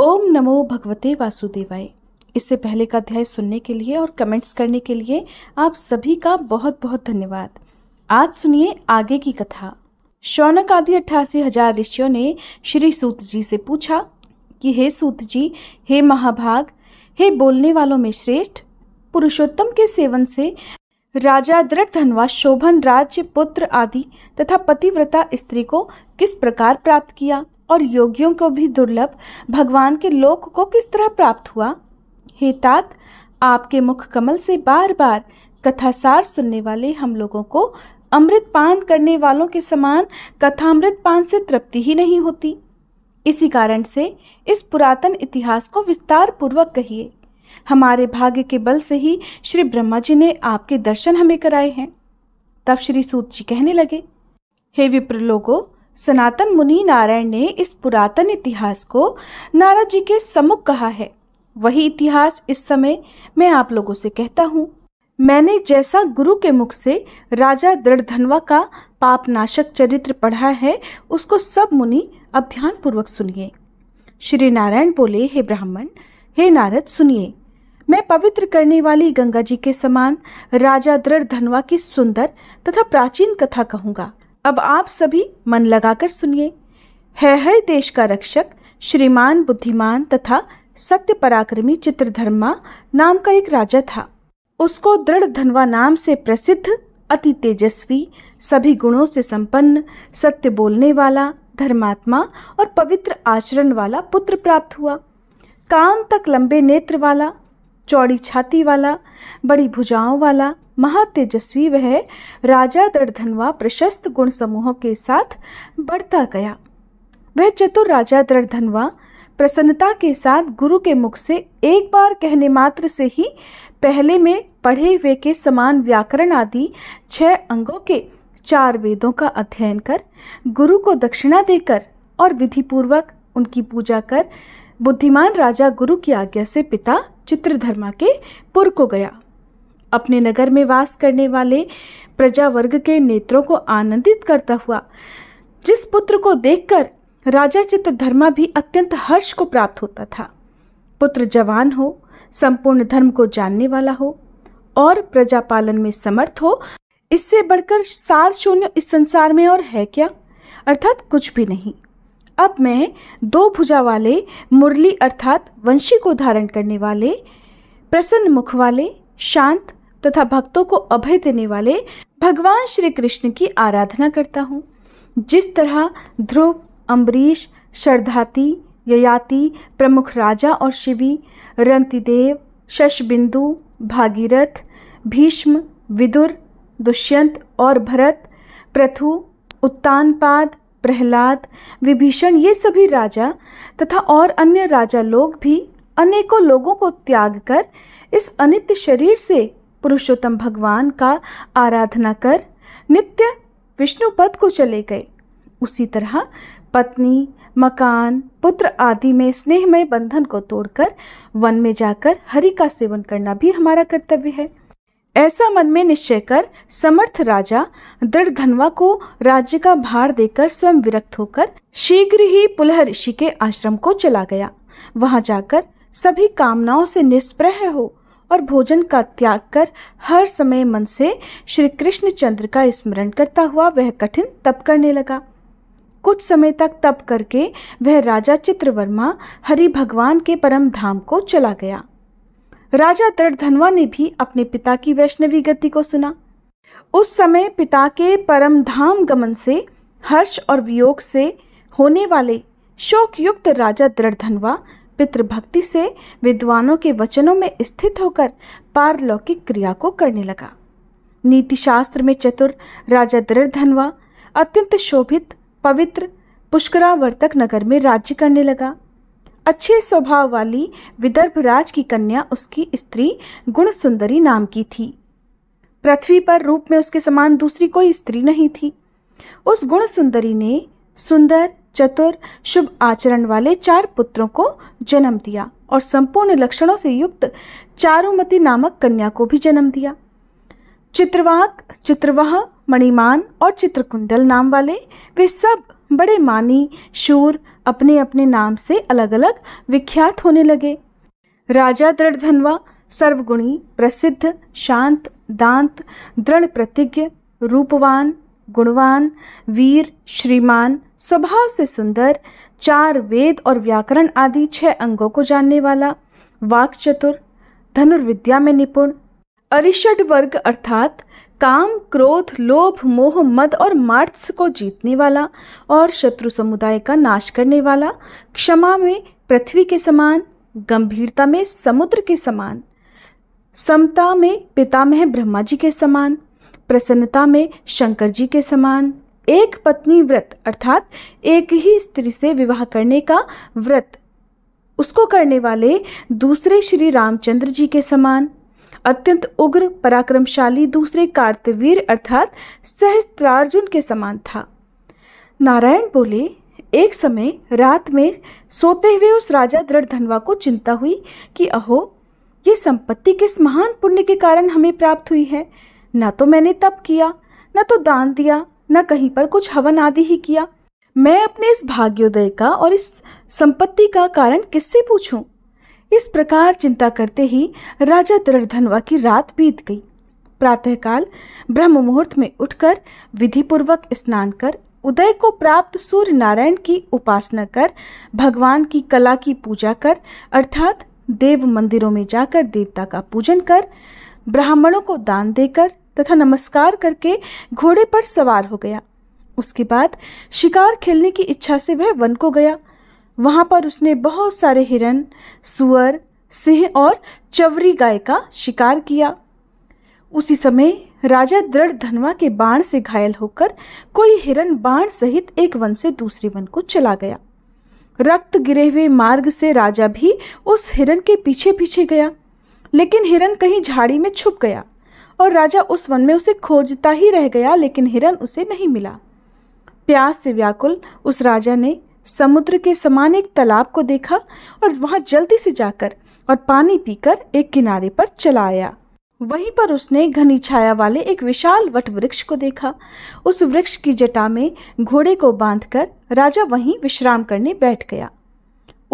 ओम नमो भगवते वासुदेवाय इससे पहले का अध्याय सुनने के लिए और कमेंट्स करने के लिए आप सभी का बहुत बहुत धन्यवाद आज सुनिए आगे की कथा शौनक आदि अट्ठासी हजार ऋषियों ने श्री सूत जी से पूछा कि हे सूत जी हे महाभाग हे बोलने वालों में श्रेष्ठ पुरुषोत्तम के सेवन से राजा धनवा शोभन राज्य पुत्र आदि तथा पतिव्रता स्त्री को किस प्रकार प्राप्त किया और योगियों को भी दुर्लभ भगवान के लोक को किस तरह प्राप्त हुआ हेतात आपके मुख कमल से बार बार कथासार सुनने वाले हम लोगों को अमृत पान करने वालों के समान कथामृत पान से तृप्ति ही नहीं होती इसी कारण से इस पुरातन इतिहास को विस्तार पूर्वक कहिए हमारे भाग्य के बल से ही श्री ब्रह्मा जी ने आपके दर्शन हमें कराए हैं तब श्री सूत जी कहने लगे हे विप्र लोगो सनातन मुनि नारायण ने इस पुरातन इतिहास को नारद जी के सम्मुख कहा है वही इतिहास इस समय मैं आप लोगों से कहता हूँ मैंने जैसा गुरु के मुख से राजा दृढ़धनवा का पापनाशक चरित्र पढ़ा है उसको सब मुनि अब ध्यानपूर्वक सुनिए श्री नारायण बोले हे ब्राह्मण हे नारद सुनिए मैं पवित्र करने वाली गंगा जी के समान राजा दृढ़ धनवा की सुंदर तथा प्राचीन कथा कहूँगा अब आप सभी मन लगाकर सुनिए है है देश का रक्षक श्रीमान बुद्धिमान तथा सत्य पराक्रमी चित्रधर्मा नाम का एक राजा था उसको दृढ़ धनवा नाम से प्रसिद्ध अति तेजस्वी सभी गुणों से संपन्न सत्य बोलने वाला धर्मात्मा और पवित्र आचरण वाला पुत्र प्राप्त हुआ कान तक लंबे नेत्र वाला चौड़ी छाती वाला बड़ी भुजाओं वाला महातेजस्वी वह राजा दृढ़धनवा प्रशस्त गुण समूहों के साथ बढ़ता गया वह चतुर राजा दृढ़धनवा प्रसन्नता के साथ गुरु के मुख से एक बार कहने मात्र से ही पहले में पढ़े हुए के समान व्याकरण आदि छह अंगों के चार वेदों का अध्ययन कर गुरु को दक्षिणा देकर और विधिपूर्वक उनकी पूजा कर बुद्धिमान राजा गुरु की आज्ञा से पिता चित्रधर्मा के पुर को गया अपने नगर में वास करने वाले प्रजा वर्ग के नेत्रों को आनंदित करता हुआ जिस पुत्र को देखकर राजा चित्रधर्मा भी अत्यंत हर्ष को प्राप्त होता था पुत्र जवान हो संपूर्ण धर्म को जानने वाला हो और प्रजा पालन में समर्थ हो इससे बढ़कर सार शून्य इस संसार में और है क्या अर्थात कुछ भी नहीं अब मैं दो भुजा वाले मुरली अर्थात वंशी को धारण करने वाले प्रसन्न मुख वाले शांत तथा भक्तों को अभय देने वाले भगवान श्री कृष्ण की आराधना करता हूँ जिस तरह ध्रुव अम्बरीश शरधाती ययाति प्रमुख राजा और शिवी रंतिदेव शशबिंदु भागीरथ भीष्म विदुर दुष्यंत और भरत प्रथु उत्तानपाद प्रहलाद विभीषण ये सभी राजा तथा और अन्य राजा लोग भी अनेकों लोगों को त्याग कर इस अनित्य शरीर से पुरुषोत्तम भगवान का आराधना कर नित्य विष्णु पद को चले गए उसी तरह पत्नी मकान पुत्र आदि में स्नेहमय बंधन को तोड़कर वन में जाकर हरि का सेवन करना भी हमारा कर्तव्य है ऐसा मन में निश्चय कर समर्थ राजा दृढ़ धनवा को राज्य का भार देकर स्वयं विरक्त होकर शीघ्र ही पुलह ऋषि के आश्रम को चला गया वहां जाकर सभी कामनाओं से निष्प्रह हो और भोजन का त्याग कर हर समय मन से श्री कृष्ण चंद्र का स्मरण करता हुआ वह कठिन तप करने लगा कुछ समय तक तप करके वह राजा चित्रवर्मा हरि भगवान के परम धाम को चला गया राजा दृढ़धनवा ने भी अपने पिता की वैष्णवी गति को सुना उस समय पिता के परम धाम गमन से हर्ष और वियोग से होने वाले शोक युक्त राजा दृढ़धनवा पितृभक्ति से विद्वानों के वचनों में स्थित होकर पारलौकिक क्रिया को करने लगा नीतिशास्त्र में चतुर राजा दृढ़धनवा अत्यंत शोभित पवित्र पुष्करावर्तक नगर में राज्य करने लगा अच्छे स्वभाव वाली विदर्भ राज की कन्या उसकी स्त्री गुण सुंदरी नाम की थी पृथ्वी पर रूप में उसके समान दूसरी कोई स्त्री नहीं थी उस गुण सुंदरी ने सुंदर चतुर शुभ आचरण वाले चार पुत्रों को जन्म दिया और संपूर्ण लक्षणों से युक्त चारुमती नामक कन्या को भी जन्म दिया चित्रवाक चित्रवह मणिमान और चित्रकुंडल नाम वाले वे सब बड़े मानी शूर अपने अपने नाम से अलग अलग विख्यात होने लगे राजा दृढ़धनवा सर्वगुणी प्रसिद्ध शांत दांत दृढ़ प्रतिज्ञ रूपवान गुणवान वीर श्रीमान स्वभाव से सुंदर चार वेद और व्याकरण आदि छह अंगों को जानने वाला वाक चतुर धनुर्विद्या में निपुण अरिषड वर्ग अर्थात काम क्रोध लोभ मोह मद और मार्त्स को जीतने वाला और शत्रु समुदाय का नाश करने वाला क्षमा में पृथ्वी के समान गंभीरता में समुद्र के समान समता में पितामह ब्रह्मा जी के समान प्रसन्नता में शंकर जी के समान एक पत्नी व्रत अर्थात एक ही स्त्री से विवाह करने का व्रत उसको करने वाले दूसरे श्री रामचंद्र जी के समान अत्यंत उग्र पराक्रमशाली दूसरे कार्तवीर अर्थात सहस्त्रार्जुन के समान था नारायण बोले एक समय रात में सोते हुए उस राजा दृढ़ धनवा को चिंता हुई कि अहो ये संपत्ति किस महान पुण्य के कारण हमें प्राप्त हुई है न तो मैंने तप किया न तो दान दिया न कहीं पर कुछ हवन आदि ही किया मैं अपने इस भाग्योदय का और इस संपत्ति का कारण किससे पूछूं? इस प्रकार चिंता करते ही राजा दृढ़धनवा की रात बीत गई प्रातःकाल ब्रह्म मुहूर्त में उठकर विधिपूर्वक स्नान कर उदय को प्राप्त सूर्य नारायण की उपासना कर भगवान की कला की पूजा कर अर्थात देव मंदिरों में जाकर देवता का पूजन कर ब्राह्मणों को दान देकर तथा नमस्कार करके घोड़े पर सवार हो गया उसके बाद शिकार खेलने की इच्छा से वह वन को गया वहाँ पर उसने बहुत सारे हिरन सुअर सिंह और चवरी गाय का शिकार किया उसी समय राजा दृढ़ धनवा के बाण से घायल होकर कोई हिरन बाण सहित एक वन से दूसरे वन को चला गया रक्त गिरे हुए मार्ग से राजा भी उस हिरन के पीछे पीछे गया लेकिन हिरन कहीं झाड़ी में छुप गया और राजा उस वन में उसे खोजता ही रह गया लेकिन हिरन उसे नहीं मिला प्यास से व्याकुल उस राजा ने समुद्र के समान एक तालाब को देखा और वहां जल्दी से जाकर और पानी पीकर एक किनारे पर चला आया वहीं पर उसने घनी छाया वाले एक विशाल वट वृक्ष को देखा उस वृक्ष की जटा में घोड़े को बांधकर राजा वहीं विश्राम करने बैठ गया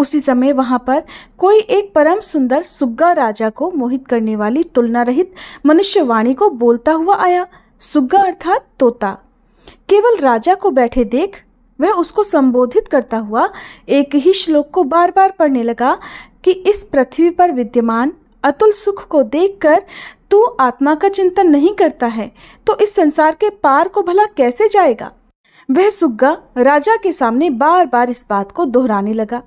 उसी समय वहां पर कोई एक परम सुंदर सुग्गा राजा को मोहित करने वाली तुलना रहित मनुष्यवाणी को बोलता हुआ आया सुग्गा अर्थात तोता केवल राजा को बैठे देख वह उसको संबोधित करता हुआ एक ही श्लोक को बार बार पढ़ने लगा कि इस पृथ्वी पर विद्यमान अतुल सुख को देखकर तू आत्मा का चिंतन नहीं करता है तो इस संसार के पार को भला कैसे जाएगा वह सुग्गा राजा के सामने बार बार इस बात को दोहराने लगा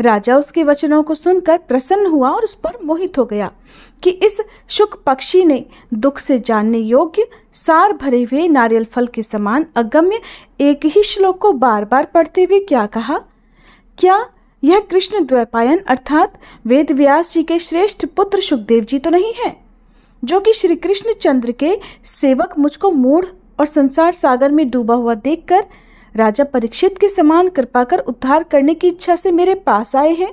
राजा उसके वचनों को सुनकर प्रसन्न हुआ और उस पर मोहित हो गया कि इस शुक पक्षी ने दुख से जानने योग्य सार भरे हुए नारियल फल के समान अगम्य एक ही श्लोक को बार बार पढ़ते हुए क्या कहा क्या यह कृष्ण द्वैपायन अर्थात वेद व्यास जी के श्रेष्ठ पुत्र सुखदेव जी तो नहीं है जो कि श्री कृष्ण चंद्र के सेवक मुझको मूढ़ और संसार सागर में डूबा हुआ देखकर कर राजा परीक्षित के समान कृपा कर उद्धार करने की इच्छा से मेरे पास आए हैं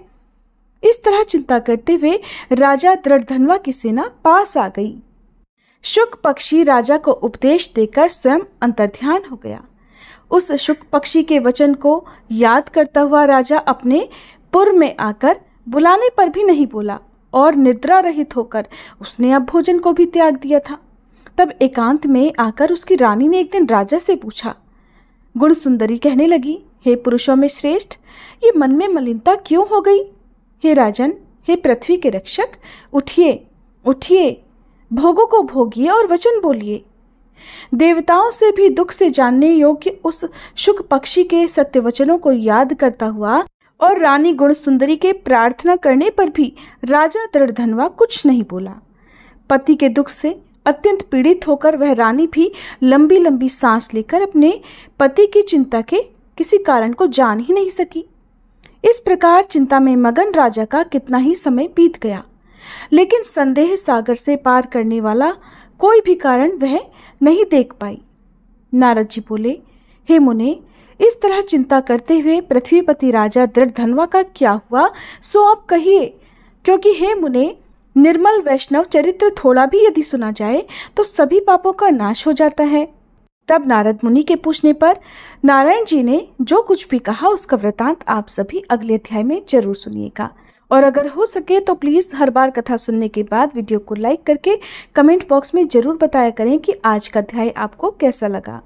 इस तरह चिंता करते हुए राजा दृढ़धनवा की सेना पास आ गई शुक पक्षी राजा को उपदेश देकर स्वयं अंतर्ध्यान हो गया उस शुक पक्षी के वचन को याद करता हुआ राजा अपने पुर में आकर बुलाने पर भी नहीं बोला और निद्रा रहित होकर उसने अब भोजन को भी त्याग दिया था तब एकांत में आकर उसकी रानी ने एक दिन राजा से पूछा गुण सुंदरी कहने लगी हे पुरुषों में श्रेष्ठ ये मन में मलिनता क्यों हो गई हे राजन हे पृथ्वी के रक्षक उठिए उठिए भोगों को भोगिए और वचन बोलिए देवताओं से भी दुख से जानने योग्य उस शुक पक्षी के सत्य वचनों को याद करता हुआ और रानी गुण सुंदरी के प्रार्थना करने पर भी राजा धनवा कुछ नहीं बोला पति के दुख से अत्यंत पीड़ित होकर वह रानी भी लंबी लंबी सांस लेकर अपने पति की चिंता के किसी कारण को जान ही नहीं सकी इस प्रकार चिंता में मगन राजा का कितना ही समय बीत गया लेकिन संदेह सागर से पार करने वाला कोई भी कारण वह नहीं देख पाई नारद जी बोले हे मुने इस तरह चिंता करते हुए पृथ्वीपति राजा दृढ़ धनवा का क्या हुआ सो आप कहिए क्योंकि हे मुने निर्मल वैष्णव चरित्र थोड़ा भी यदि सुना जाए तो सभी पापों का नाश हो जाता है तब नारद मुनि के पूछने पर नारायण जी ने जो कुछ भी कहा उसका वृतांत आप सभी अगले अध्याय में जरूर सुनिएगा और अगर हो सके तो प्लीज़ हर बार कथा सुनने के बाद वीडियो को लाइक करके कमेंट बॉक्स में ज़रूर बताया करें कि आज का अध्याय आपको कैसा लगा